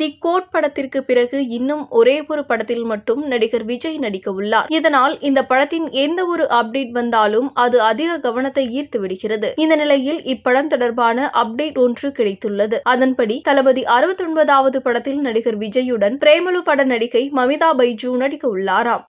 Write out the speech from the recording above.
தி code படத்திற்கு பிறகு இன்னும் ஒரே ஒரு படத்தில் மட்டும் நடிகர் விஜய் நடிக்க உள்ளார் இதனால் இந்த படத்தின் எந்த ஒரு அப்டேட் வந்தாலும் அது அதிக கவனத்தை ஈர்த்து விடுகிறது இந்த நிலையில் இப்படம் தொடர்பான அப்டேட் ஒன்று கிடைத்துள்ளது அதன்படி தளபதி அறுபத்தி ஒன்பதாவது படத்தில் நடிகர் விஜயுடன் பிரேமலு பட நடிகை மமிதா பைஜு நடிக்க உள்ளாராம்